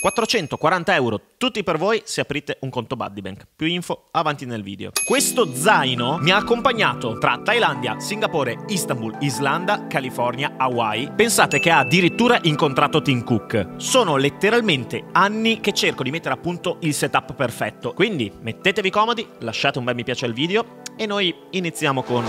440 euro tutti per voi se aprite un conto Buddybank. Più info avanti nel video. Questo zaino mi ha accompagnato tra Thailandia, Singapore, Istanbul, Islanda, California, Hawaii. Pensate che ha addirittura incontrato Tim Cook. Sono letteralmente anni che cerco di mettere a punto il setup perfetto. Quindi mettetevi comodi, lasciate un bel mi piace al video e noi iniziamo con...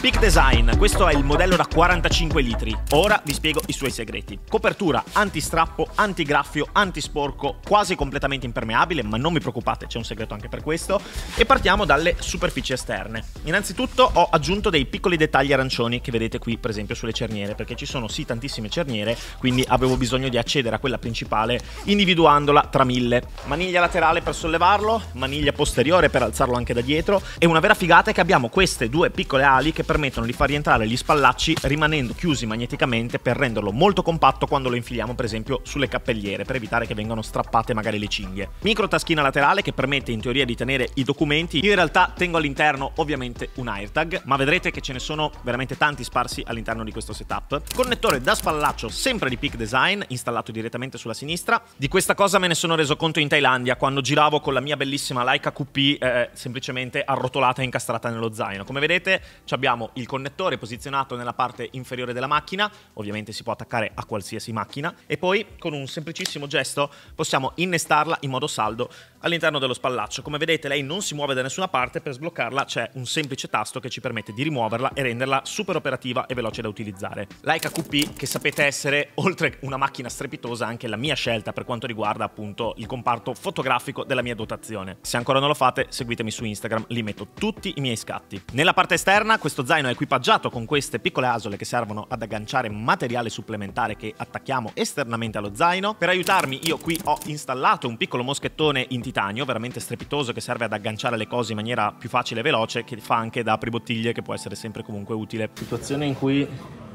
Peak Design, questo è il modello da 45 litri. Ora vi spiego i suoi segreti. Copertura antistrappo, antigraffio, antisporco, quasi completamente impermeabile, ma non vi preoccupate, c'è un segreto anche per questo. E partiamo dalle superfici esterne. Innanzitutto ho aggiunto dei piccoli dettagli arancioni che vedete qui per esempio sulle cerniere, perché ci sono sì tantissime cerniere, quindi avevo bisogno di accedere a quella principale individuandola tra mille. Maniglia laterale per sollevarlo, maniglia posteriore per alzarlo anche da dietro e una vera figata è che abbiamo queste due piccole ali che permettono di far rientrare gli spallacci rimanendo chiusi magneticamente per renderlo molto compatto quando lo infiliamo per esempio sulle cappelliere per evitare che vengano strappate magari le cinghie. Micro taschina laterale che permette in teoria di tenere i documenti, io in realtà tengo all'interno ovviamente un AirTag, ma vedrete che ce ne sono veramente tanti sparsi all'interno di questo setup. Connettore da spallaccio sempre di Peak Design, installato direttamente sulla sinistra. Di questa cosa me ne sono reso conto in Thailandia quando giravo con la mia bellissima Leica QP eh, semplicemente arrotolata e incastrata nello zaino. Come vedete ci abbiamo abbiamo il connettore posizionato nella parte inferiore della macchina, ovviamente si può attaccare a qualsiasi macchina, e poi con un semplicissimo gesto possiamo innestarla in modo saldo all'interno dello spallaccio. Come vedete lei non si muove da nessuna parte, per sbloccarla c'è un semplice tasto che ci permette di rimuoverla e renderla super operativa e veloce da utilizzare. La QP, che sapete essere, oltre una macchina strepitosa, anche la mia scelta per quanto riguarda appunto il comparto fotografico della mia dotazione. Se ancora non lo fate, seguitemi su Instagram, lì metto tutti i miei scatti. Nella parte esterna questo zaino è equipaggiato con queste piccole asole che servono ad agganciare materiale supplementare che attacchiamo esternamente allo zaino. Per aiutarmi io qui ho installato un piccolo moschettone in titanio veramente strepitoso che serve ad agganciare le cose in maniera più facile e veloce, che fa anche da apribottiglie che può essere sempre comunque utile. Situazione in cui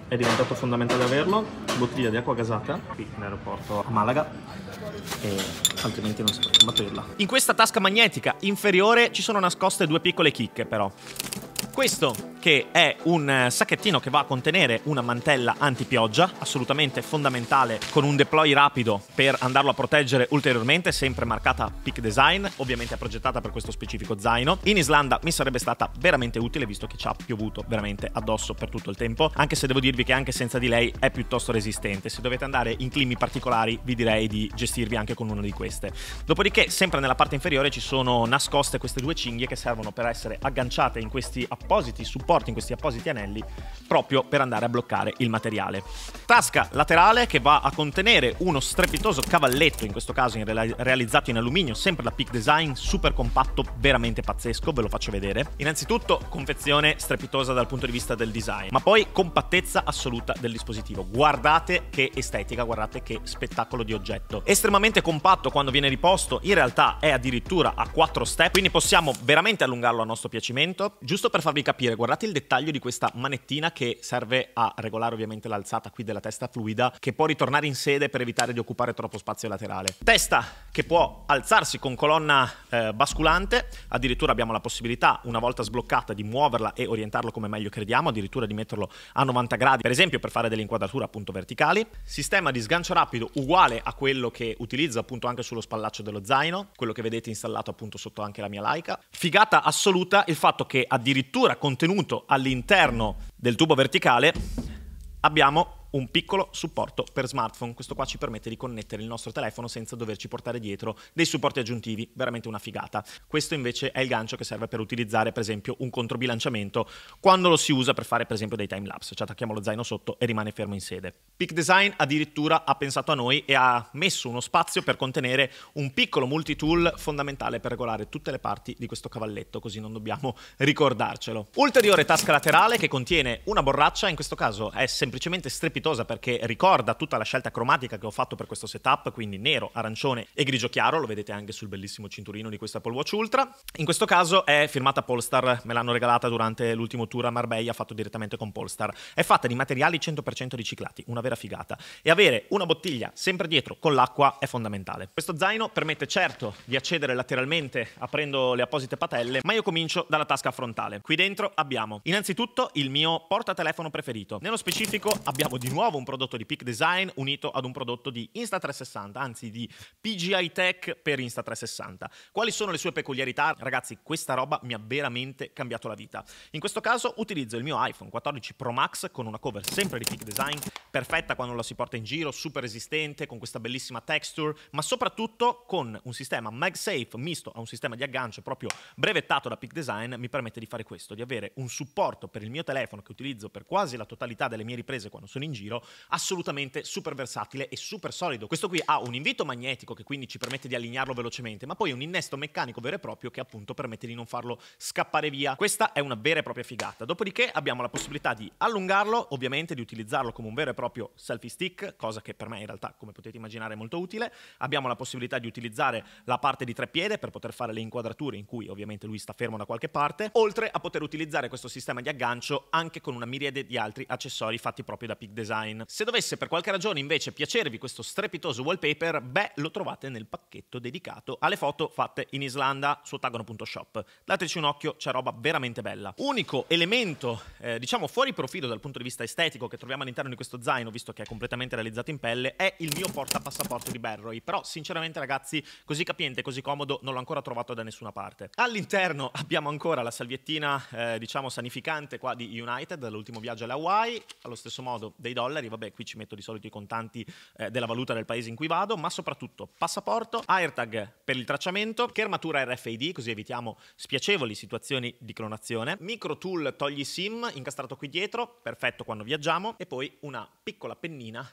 è diventato fondamentale averlo, bottiglia di acqua gasata, qui in aeroporto a Malaga, e altrimenti non si può combatterla. In questa tasca magnetica inferiore ci sono nascoste due piccole chicche però. Questo che è un eh, sacchettino che va a contenere una mantella antipioggia, assolutamente fondamentale con un deploy rapido per andarlo a proteggere ulteriormente, sempre marcata Peak Design, ovviamente è progettata per questo specifico zaino. In Islanda mi sarebbe stata veramente utile visto che ci ha piovuto veramente addosso per tutto il tempo, anche se devo dirvi che anche senza di lei è piuttosto resistente. Se dovete andare in climi particolari vi direi di gestirvi anche con una di queste. Dopodiché sempre nella parte inferiore ci sono nascoste queste due cinghie che servono per essere agganciate in questi appunti appositi supporti, in questi appositi anelli, proprio per andare a bloccare il materiale. Tasca laterale che va a contenere uno strepitoso cavalletto, in questo caso in re- realizzato in alluminio, sempre da Peak Design, super compatto, veramente pazzesco, ve lo faccio vedere. Innanzitutto confezione strepitosa dal punto di vista del design, ma poi compattezza assoluta del dispositivo. Guardate che estetica, guardate che spettacolo di oggetto. Estremamente compatto quando viene riposto, in realtà è addirittura a 4 step, quindi possiamo veramente allungarlo a nostro piacimento, giusto per farvi farvi capire, guardate il dettaglio di questa manettina che serve a regolare ovviamente l'alzata qui della testa fluida, che può ritornare in sede per evitare di occupare troppo spazio laterale. Testa che può alzarsi con colonna eh, basculante, addirittura abbiamo la possibilità, una volta sbloccata, di muoverla e orientarlo come meglio crediamo, addirittura di metterlo a 90 gradi, per esempio per fare delle inquadrature appunto verticali. Sistema di sgancio rapido uguale a quello che utilizzo appunto anche sullo spallaccio dello zaino, quello che vedete installato appunto sotto anche la mia Leica. Figata assoluta il fatto che addirittura struttura contenuto all'interno del tubo verticale abbiamo un piccolo supporto per smartphone. Questo qua ci permette di connettere il nostro telefono senza doverci portare dietro dei supporti aggiuntivi, veramente una figata. Questo invece è il gancio che serve per utilizzare per esempio un controbilanciamento quando lo si usa per fare per esempio dei time lapse, ci attacchiamo lo zaino sotto e rimane fermo in sede. Peak Design addirittura ha pensato a noi e ha messo uno spazio per contenere un piccolo multitool fondamentale per regolare tutte le parti di questo cavalletto, così non dobbiamo ricordarcelo. Ulteriore tasca laterale che contiene una borraccia, in questo caso è semplicemente strepitosa strepitosa perché ricorda tutta la scelta cromatica che ho fatto per questo setup, quindi nero, arancione e grigio chiaro, lo vedete anche sul bellissimo cinturino di questa Apple Watch Ultra. In questo caso è firmata Polestar, me l'hanno regalata durante l'ultimo tour a Marbella, fatto direttamente con Polestar. È fatta di materiali 100% riciclati, una vera figata. E avere una bottiglia sempre dietro con l'acqua è fondamentale. Questo zaino permette certo di accedere lateralmente aprendo le apposite patelle, ma io comincio dalla tasca frontale. Qui dentro abbiamo innanzitutto il mio portatelefono preferito. Nello specifico abbiamo di nuovo un prodotto di Peak Design unito ad un prodotto di Insta360, anzi di PGI Tech per Insta360. Quali sono le sue peculiarità? Ragazzi, questa roba mi ha veramente cambiato la vita. In questo caso utilizzo il mio iPhone 14 Pro Max con una cover sempre di Peak Design, perfetta quando la si porta in giro, super resistente, con questa bellissima texture, ma soprattutto con un sistema MagSafe misto a un sistema di aggancio proprio brevettato da Peak Design, mi permette di fare questo, di avere un supporto per il mio telefono che utilizzo per quasi la totalità delle mie riprese quando sono in giro, giro, assolutamente super versatile e super solido. Questo qui ha un invito magnetico che quindi ci permette di allinearlo velocemente, ma poi un innesto meccanico vero e proprio che appunto permette di non farlo scappare via. Questa è una vera e propria figata. Dopodiché abbiamo la possibilità di allungarlo, ovviamente di utilizzarlo come un vero e proprio selfie stick, cosa che per me in realtà, come potete immaginare, è molto utile. Abbiamo la possibilità di utilizzare la parte di treppiede per poter fare le inquadrature in cui ovviamente lui sta fermo da qualche parte, oltre a poter utilizzare questo sistema di aggancio anche con una miriade di altri accessori fatti proprio da Pig Design design. Se dovesse per qualche ragione invece piacervi questo strepitoso wallpaper, beh, lo trovate nel pacchetto dedicato alle foto fatte in Islanda su ottagono.shop. Dateci un occhio, c'è roba veramente bella. Unico elemento, eh, diciamo fuori profilo dal punto di vista estetico che troviamo all'interno di questo zaino, visto che è completamente realizzato in pelle, è il mio portapassaporto di Berroy. Però sinceramente ragazzi, così capiente, così comodo, non l'ho ancora trovato da nessuna parte. All'interno abbiamo ancora la salviettina, eh, diciamo sanificante qua di United, dall'ultimo viaggio alle Hawaii, allo stesso modo dei dei dollari, vabbè qui ci metto di solito i contanti eh, della valuta del paese in cui vado, ma soprattutto passaporto, AirTag per il tracciamento, schermatura RFID così evitiamo spiacevoli situazioni di clonazione, micro tool togli SIM incastrato qui dietro, perfetto quando viaggiamo e poi una piccola pennina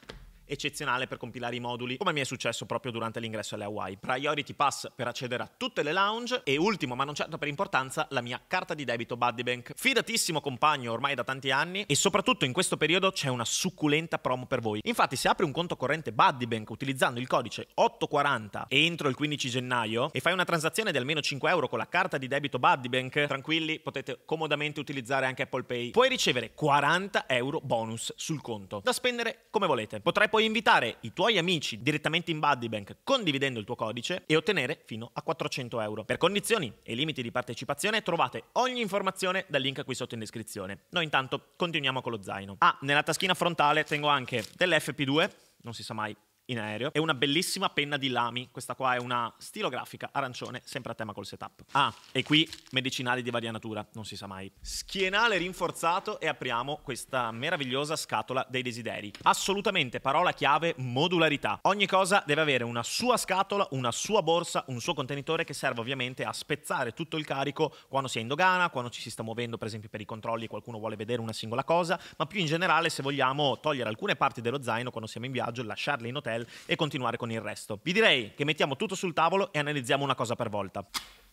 eccezionale per compilare i moduli, come mi è successo proprio durante l'ingresso alle Hawaii. Priority Pass per accedere a tutte le lounge e ultimo, ma non certo per importanza, la mia carta di debito Buddybank. Fidatissimo compagno ormai da tanti anni e soprattutto in questo periodo c'è una succulenta promo per voi. Infatti, se apri un conto corrente Buddybank utilizzando il codice 840 entro il 15 gennaio e fai una transazione di almeno 5 euro con la carta di debito Buddybank, tranquilli, potete comodamente utilizzare anche Apple Pay. Puoi ricevere 40 euro bonus sul conto da spendere come volete. Potrai poi puoi invitare i tuoi amici direttamente in Buddybank condividendo il tuo codice e ottenere fino a 400 euro. Per condizioni e limiti di partecipazione trovate ogni informazione dal link qui sotto in descrizione. Noi intanto continuiamo con lo zaino. Ah, nella taschina frontale tengo anche dell'FP2, non si sa mai in aereo e una bellissima penna di lami. questa qua è una stilografica arancione, sempre a tema col setup. Ah, e qui medicinali di varia natura, non si sa mai. Schienale rinforzato e apriamo questa meravigliosa scatola dei desideri. Assolutamente, parola chiave, modularità. Ogni cosa deve avere una sua scatola, una sua borsa, un suo contenitore che serve ovviamente a spezzare tutto il carico quando si è in dogana, quando ci si sta muovendo per esempio per i controlli, qualcuno vuole vedere una singola cosa, ma più in generale se vogliamo togliere alcune parti dello zaino quando siamo in viaggio, lasciarle in hotel Excel e continuare con il resto. Vi direi che mettiamo tutto sul tavolo e analizziamo una cosa per volta.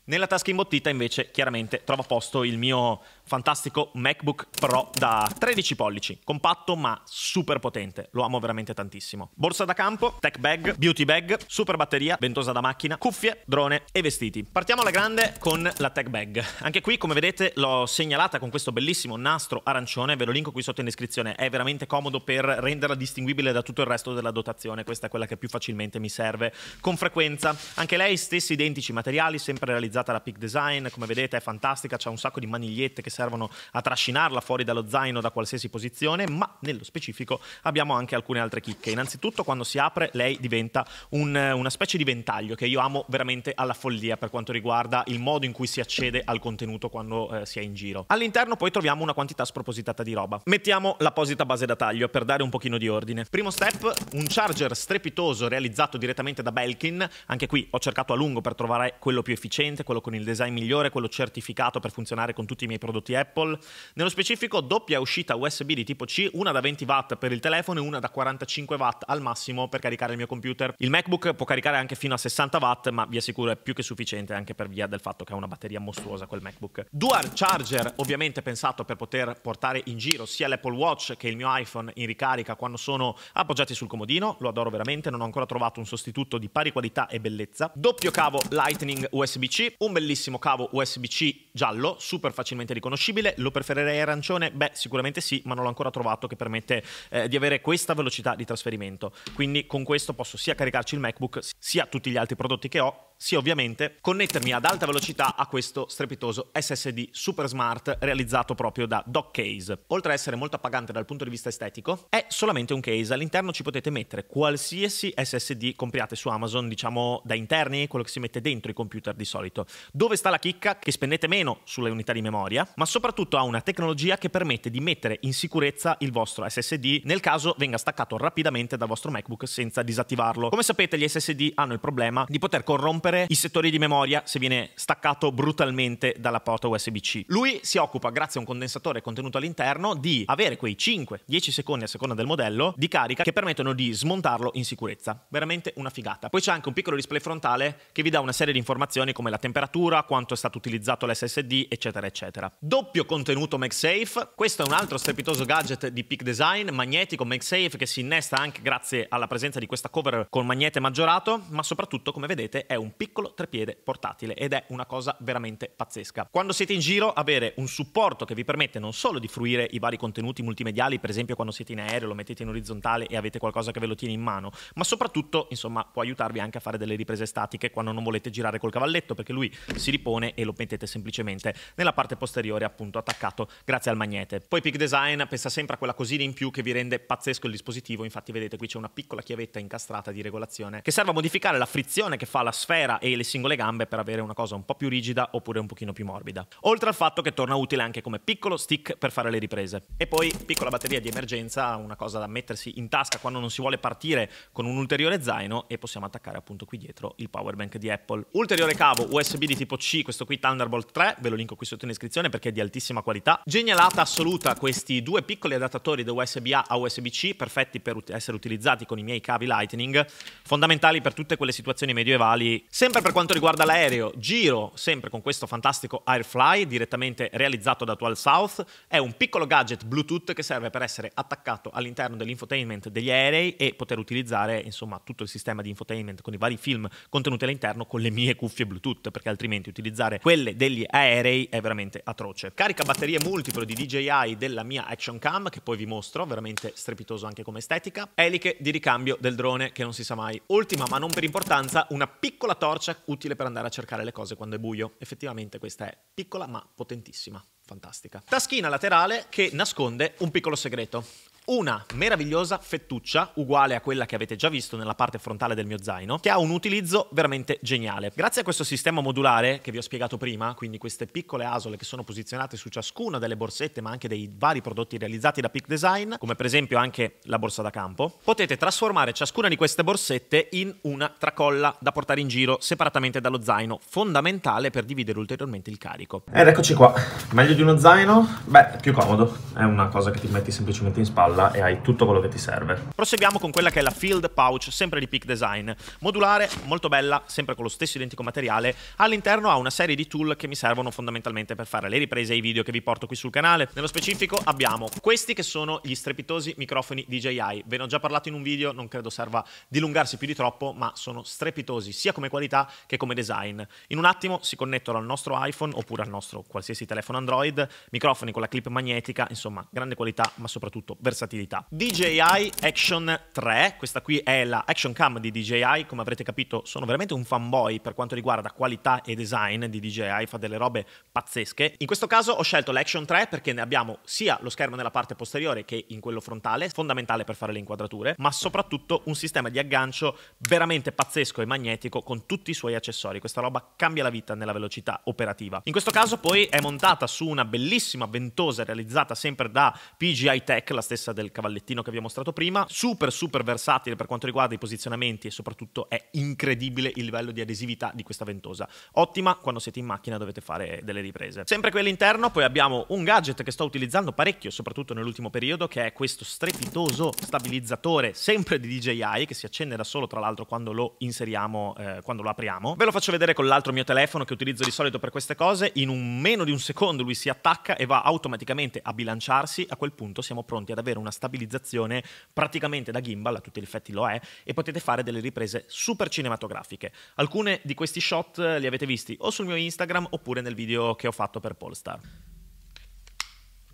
Nella tasca imbottita invece chiaramente trovo posto il mio fantastico MacBook Pro da 13 pollici, compatto ma super potente, lo amo veramente tantissimo. Borsa da campo, tech bag, beauty bag, super batteria, ventosa da macchina, cuffie, drone e vestiti. Partiamo alla grande con la tech bag. Anche qui come vedete l'ho segnalata con questo bellissimo nastro arancione, ve lo linko qui sotto in descrizione, è veramente comodo per renderla distinguibile da tutto il resto della dotazione, questa è quella che più facilmente mi serve con frequenza. Anche lei stessi identici materiali, sempre realizzati realizzata da Peak Design, come vedete è fantastica, c'è un sacco di manigliette che servono a trascinarla fuori dallo zaino da qualsiasi posizione, ma nello specifico abbiamo anche alcune altre chicche. Innanzitutto quando si apre lei diventa un, una specie di ventaglio che io amo veramente alla follia per quanto riguarda il modo in cui si accede al contenuto quando eh, si è in giro. All'interno poi troviamo una quantità spropositata di roba. Mettiamo l'apposita base da taglio per dare un pochino di ordine. Primo step, un charger strepitoso realizzato direttamente da Belkin, anche qui ho cercato a lungo per trovare quello più efficiente, quello con il design migliore, quello certificato per funzionare con tutti i miei prodotti Apple. Nello specifico doppia uscita USB di tipo C, una da 20 watt per il telefono e una da 45 watt al massimo per caricare il mio computer. Il MacBook può caricare anche fino a 60 watt, ma vi assicuro è più che sufficiente anche per via del fatto che ha una batteria mostruosa quel MacBook. Dual charger, ovviamente pensato per poter portare in giro sia l'Apple Watch che il mio iPhone in ricarica quando sono appoggiati sul comodino, lo adoro veramente, non ho ancora trovato un sostituto di pari qualità e bellezza. Doppio cavo Lightning USB-C, un bellissimo cavo USB-C giallo, super facilmente riconoscibile, lo preferirei arancione? Beh, sicuramente sì, ma non l'ho ancora trovato che permette eh, di avere questa velocità di trasferimento. Quindi con questo posso sia caricarci il MacBook, sia tutti gli altri prodotti che ho sia ovviamente connettermi ad alta velocità a questo strepitoso SSD super smart realizzato proprio da Dock Case. Oltre a essere molto appagante dal punto di vista estetico, è solamente un case. All'interno ci potete mettere qualsiasi SSD compriate su Amazon, diciamo da interni, quello che si mette dentro i computer di solito. Dove sta la chicca? Che spendete meno sulle unità di memoria, ma soprattutto ha una tecnologia che permette di mettere in sicurezza il vostro SSD nel caso venga staccato rapidamente dal vostro MacBook senza disattivarlo. Come sapete gli SSD hanno il problema di poter corrompere rompere i settori di memoria se viene staccato brutalmente dalla porta USB-C. Lui si occupa, grazie a un condensatore contenuto all'interno, di avere quei 5-10 secondi a seconda del modello di carica che permettono di smontarlo in sicurezza. Veramente una figata. Poi c'è anche un piccolo display frontale che vi dà una serie di informazioni come la temperatura, quanto è stato utilizzato l'SSD, eccetera, eccetera. Doppio contenuto MagSafe. Questo è un altro strepitoso gadget di Peak Design, magnetico MagSafe che si innesta anche grazie alla presenza di questa cover con magnete maggiorato, ma soprattutto, come vedete, è un piccolo trepiede portatile ed è una cosa veramente pazzesca. Quando siete in giro avere un supporto che vi permette non solo di fruire i vari contenuti multimediali, per esempio quando siete in aereo lo mettete in orizzontale e avete qualcosa che ve lo tiene in mano, ma soprattutto insomma può aiutarvi anche a fare delle riprese statiche quando non volete girare col cavalletto perché lui si ripone e lo mettete semplicemente nella parte posteriore appunto attaccato grazie al magnete. Poi Peak Design pensa sempre a quella cosina in più che vi rende pazzesco il dispositivo, infatti vedete qui c'è una piccola chiavetta incastrata di regolazione che serve a modificare la frizione che fa la sfera sfera e le singole gambe per avere una cosa un po' più rigida oppure un pochino più morbida. Oltre al fatto che torna utile anche come piccolo stick per fare le riprese. E poi piccola batteria di emergenza, una cosa da mettersi in tasca quando non si vuole partire con un ulteriore zaino e possiamo attaccare appunto qui dietro il power bank di Apple. Ulteriore cavo USB di tipo C, questo qui Thunderbolt 3, ve lo linko qui sotto in descrizione perché è di altissima qualità. Genialata assoluta questi due piccoli adattatori da USB-A a USB-C, perfetti per essere utilizzati con i miei cavi Lightning, fondamentali per tutte quelle situazioni medievali Sempre per quanto riguarda l'aereo, giro sempre con questo fantastico Airfly direttamente realizzato da Tual South, è un piccolo gadget Bluetooth che serve per essere attaccato all'interno dell'infotainment degli aerei e poter utilizzare insomma tutto il sistema di infotainment con i vari film contenuti all'interno con le mie cuffie Bluetooth perché altrimenti utilizzare quelle degli aerei è veramente atroce. Carica batterie multiple di DJI della mia Action Cam che poi vi mostro, veramente strepitoso anche come estetica, eliche di ricambio del drone che non si sa mai. Ultima ma non per importanza una piccola torre torcia utile per andare a cercare le cose quando è buio. Effettivamente questa è piccola ma potentissima fantastica. Taschina laterale che nasconde un piccolo segreto una meravigliosa fettuccia uguale a quella che avete già visto nella parte frontale del mio zaino che ha un utilizzo veramente geniale. Grazie a questo sistema modulare che vi ho spiegato prima, quindi queste piccole asole che sono posizionate su ciascuna delle borsette ma anche dei vari prodotti realizzati da Peak Design, come per esempio anche la borsa da campo, potete trasformare ciascuna di queste borsette in una tracolla da portare in giro separatamente dallo zaino, fondamentale per dividere ulteriormente il carico. Ed eccoci qua, meglio di uno zaino? Beh, più comodo, è una cosa che ti metti semplicemente in spalla palla e hai tutto quello che ti serve. Proseguiamo con quella che è la Field Pouch, sempre di Peak Design. Modulare, molto bella, sempre con lo stesso identico materiale. All'interno ha una serie di tool che mi servono fondamentalmente per fare le riprese e i video che vi porto qui sul canale. Nello specifico abbiamo questi che sono gli strepitosi microfoni DJI. Ve ne ho già parlato in un video, non credo serva dilungarsi più di troppo, ma sono strepitosi sia come qualità che come design. In un attimo si connettono al nostro iPhone oppure al nostro qualsiasi telefono Android, microfoni con la clip magnetica, insomma, grande qualità, ma soprattutto versatile versatilità. DJI Action 3, questa qui è la Action Cam di DJI, come avrete capito sono veramente un fanboy per quanto riguarda qualità e design di DJI, fa delle robe pazzesche. In questo caso ho scelto l'Action 3 perché ne abbiamo sia lo schermo nella parte posteriore che in quello frontale, fondamentale per fare le inquadrature, ma soprattutto un sistema di aggancio veramente pazzesco e magnetico con tutti i suoi accessori. Questa roba cambia la vita nella velocità operativa. In questo caso poi è montata su una bellissima ventosa realizzata sempre da PGI Tech, la stessa del cavallettino che vi ho mostrato prima, super super versatile per quanto riguarda i posizionamenti e soprattutto è incredibile il livello di adesività di questa ventosa, ottima quando siete in macchina dovete fare delle riprese. Sempre qui all'interno poi abbiamo un gadget che sto utilizzando parecchio, soprattutto nell'ultimo periodo, che è questo strepitoso stabilizzatore sempre di DJI che si accende da solo tra l'altro quando lo inseriamo, eh, quando lo apriamo. Ve lo faccio vedere con l'altro mio telefono che utilizzo di solito per queste cose, in un meno di un secondo lui si attacca e va automaticamente a bilanciarsi, a quel punto siamo pronti ad avere un una stabilizzazione praticamente da gimbal, a tutti gli effetti lo è, e potete fare delle riprese super cinematografiche. Alcune di questi shot li avete visti o sul mio Instagram oppure nel video che ho fatto per Polestar.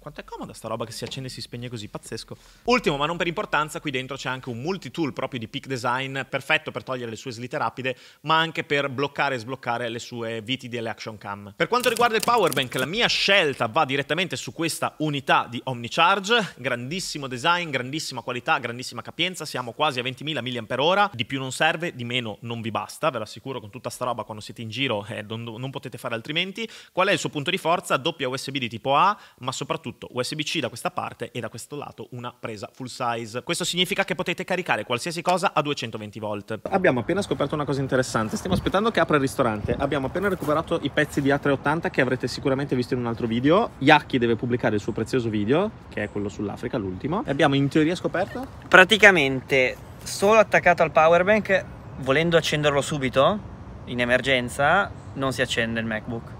Quanto è comoda sta roba che si accende e si spegne così, pazzesco. Ultimo, ma non per importanza, qui dentro c'è anche un multi-tool proprio di peak design, perfetto per togliere le sue slitte rapide, ma anche per bloccare e sbloccare le sue viti delle action cam. Per quanto riguarda il power bank, la mia scelta va direttamente su questa unità di Omnicharge, grandissimo design, grandissima qualità, grandissima capienza, siamo quasi a 20.000 mAh, di più non serve, di meno non vi basta, ve lo assicuro con tutta sta roba quando siete in giro eh, non, non potete fare altrimenti. Qual è il suo punto di forza? Doppia USB di tipo A, ma soprattutto tutto USB-C da questa parte e da questo lato una presa full size. Questo significa che potete caricare qualsiasi cosa a 220 volt. Abbiamo appena scoperto una cosa interessante, stiamo aspettando che apra il ristorante. Abbiamo appena recuperato i pezzi di A380 che avrete sicuramente visto in un altro video. Yaki deve pubblicare il suo prezioso video, che è quello sull'Africa, l'ultimo. E abbiamo in teoria scoperto? Praticamente solo attaccato al power bank, volendo accenderlo subito, in emergenza, non si accende il MacBook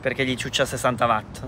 perché gli ciuccia 60 watt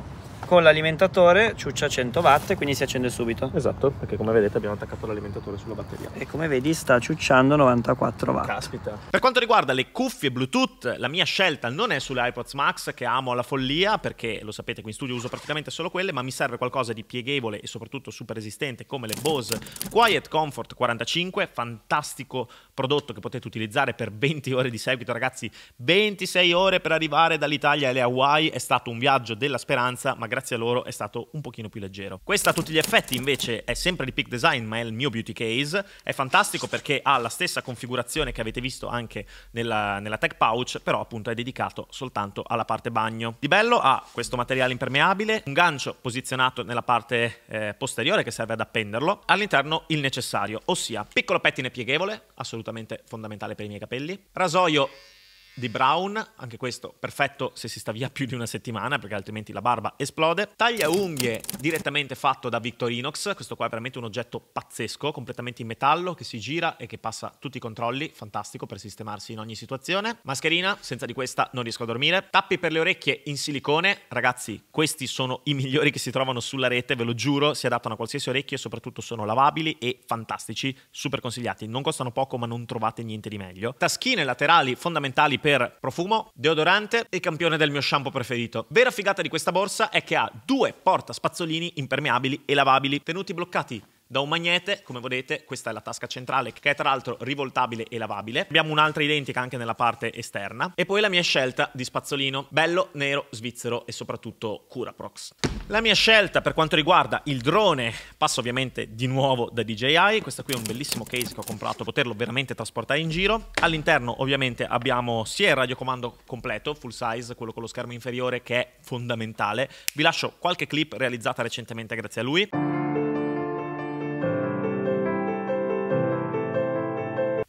con l'alimentatore ciuccia 100 watt e quindi si accende subito esatto perché come vedete abbiamo attaccato l'alimentatore sulla batteria e come vedi sta ciucciando 94 watt caspita per quanto riguarda le cuffie bluetooth la mia scelta non è sulle iPods Max che amo alla follia perché lo sapete qui in studio uso praticamente solo quelle ma mi serve qualcosa di pieghevole e soprattutto super resistente come le Bose Quiet Comfort 45 fantastico prodotto che potete utilizzare per 20 ore di seguito, ragazzi, 26 ore per arrivare dall'Italia alle Hawaii è stato un viaggio della speranza, ma grazie a loro è stato un pochino più leggero. Questa a tutti gli effetti invece è sempre di Peak Design, ma è il mio beauty case, è fantastico perché ha la stessa configurazione che avete visto anche nella, nella tag pouch, però appunto è dedicato soltanto alla parte bagno. Di bello ha questo materiale impermeabile, un gancio posizionato nella parte eh, posteriore che serve ad appenderlo, all'interno il necessario, ossia piccolo pettine pieghevole, assolutamente assolutamente fondamentale per i miei capelli. Rasoio di Brown, anche questo perfetto se si sta via più di una settimana perché altrimenti la barba esplode. Taglia unghie direttamente fatto da Victorinox, questo qua è veramente un oggetto pazzesco, completamente in metallo che si gira e che passa tutti i controlli, fantastico per sistemarsi in ogni situazione. Mascherina, senza di questa non riesco a dormire. Tappi per le orecchie in silicone, ragazzi questi sono i migliori che si trovano sulla rete, ve lo giuro, si adattano a qualsiasi orecchia e soprattutto sono lavabili e fantastici, super consigliati, non costano poco ma non trovate niente di meglio. Taschine laterali fondamentali per profumo, deodorante e campione del mio shampoo preferito. Vera figata di questa borsa è che ha due porta spazzolini impermeabili e lavabili, tenuti bloccati da un magnete, come vedete questa è la tasca centrale che è tra l'altro rivoltabile e lavabile, abbiamo un'altra identica anche nella parte esterna e poi la mia scelta di spazzolino, bello, nero, svizzero e soprattutto Curaprox. La mia scelta per quanto riguarda il drone passo ovviamente di nuovo da DJI, questo qui è un bellissimo case che ho comprato per poterlo veramente trasportare in giro, all'interno ovviamente abbiamo sia il radiocomando completo, full size, quello con lo schermo inferiore che è fondamentale, vi lascio qualche clip realizzata recentemente grazie a lui.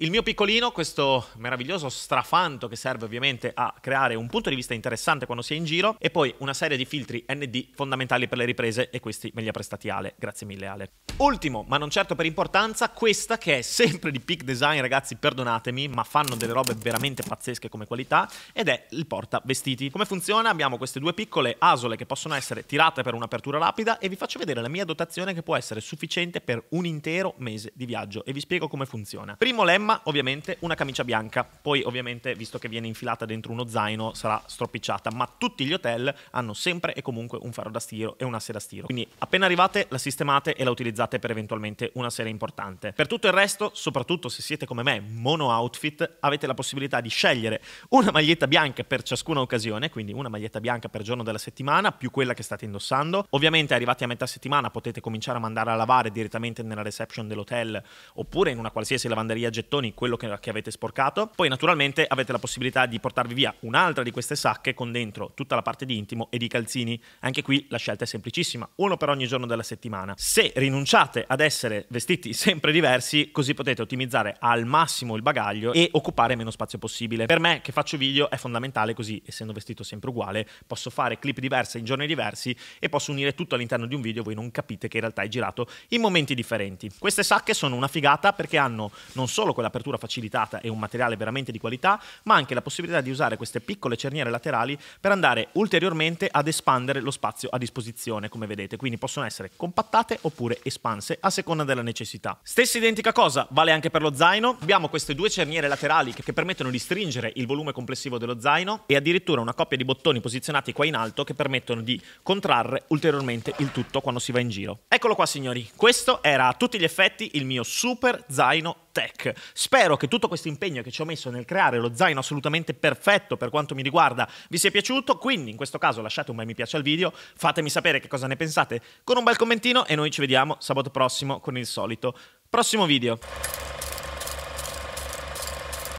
Il mio piccolino, questo meraviglioso strafanto che serve ovviamente a creare un punto di vista interessante quando si è in giro e poi una serie di filtri ND fondamentali per le riprese e questi me li ha prestati Ale. Grazie mille Ale. Ultimo, ma non certo per importanza, questa che è sempre di Peak Design, ragazzi, perdonatemi, ma fanno delle robe veramente pazzesche come qualità ed è il porta vestiti. Come funziona? Abbiamo queste due piccole asole che possono essere tirate per un'apertura rapida e vi faccio vedere la mia dotazione che può essere sufficiente per un intero mese di viaggio e vi spiego come funziona. Primo lemma ma ovviamente una camicia bianca. Poi ovviamente, visto che viene infilata dentro uno zaino, sarà stropicciata, ma tutti gli hotel hanno sempre e comunque un faro da stiro e una sera da stiro. Quindi appena arrivate la sistemate e la utilizzate per eventualmente una sera importante. Per tutto il resto, soprattutto se siete come me mono outfit, avete la possibilità di scegliere una maglietta bianca per ciascuna occasione, quindi una maglietta bianca per giorno della settimana più quella che state indossando. Ovviamente arrivati a metà settimana potete cominciare a mandare a lavare direttamente nella reception dell'hotel oppure in una qualsiasi lavanderia gettone donazioni quello che, che avete sporcato. Poi naturalmente avete la possibilità di portarvi via un'altra di queste sacche con dentro tutta la parte di intimo e di calzini. Anche qui la scelta è semplicissima, uno per ogni giorno della settimana. Se rinunciate ad essere vestiti sempre diversi, così potete ottimizzare al massimo il bagaglio e occupare meno spazio possibile. Per me che faccio video è fondamentale così, essendo vestito sempre uguale, posso fare clip diverse in giorni diversi e posso unire tutto all'interno di un video, voi non capite che in realtà è girato in momenti differenti. Queste sacche sono una figata perché hanno non solo quella l'apertura facilitata e un materiale veramente di qualità, ma anche la possibilità di usare queste piccole cerniere laterali per andare ulteriormente ad espandere lo spazio a disposizione, come vedete, quindi possono essere compattate oppure espanse a seconda della necessità. Stessa identica cosa vale anche per lo zaino, abbiamo queste due cerniere laterali che permettono di stringere il volume complessivo dello zaino e addirittura una coppia di bottoni posizionati qua in alto che permettono di contrarre ulteriormente il tutto quando si va in giro. Eccolo qua signori, questo era a tutti gli effetti il mio super zaino tech. Spero che tutto questo impegno che ci ho messo nel creare lo zaino assolutamente perfetto per quanto mi riguarda vi sia piaciuto, quindi in questo caso lasciate un bel mi piace al video, fatemi sapere che cosa ne pensate con un bel commentino e noi ci vediamo sabato prossimo con il solito prossimo video.